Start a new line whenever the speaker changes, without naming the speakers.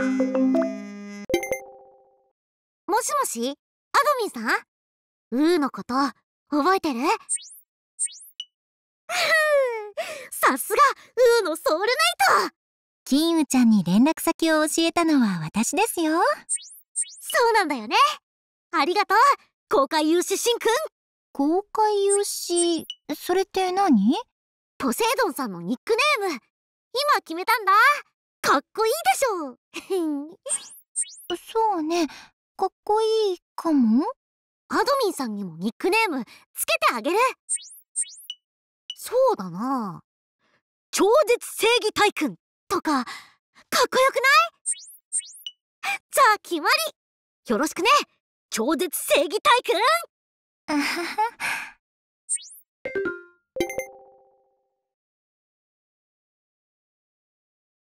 もしもしあどミンさん
うーのこと覚えてるさすがうーのソウルナイト
金ウちゃんに連絡先を教え
たのは私ですよ
そうなんだよね
ありがとう公開融資しんくん公開融資それって何ポセイドンさんのニックネーム今決めたんだかっこいいでしょそうねかっこいいかもアドミンさんにもニックネームつけてあげるそうだな超絶正義大君とかかっこよくないじゃあ決まりよろしくね超絶正義大君あはは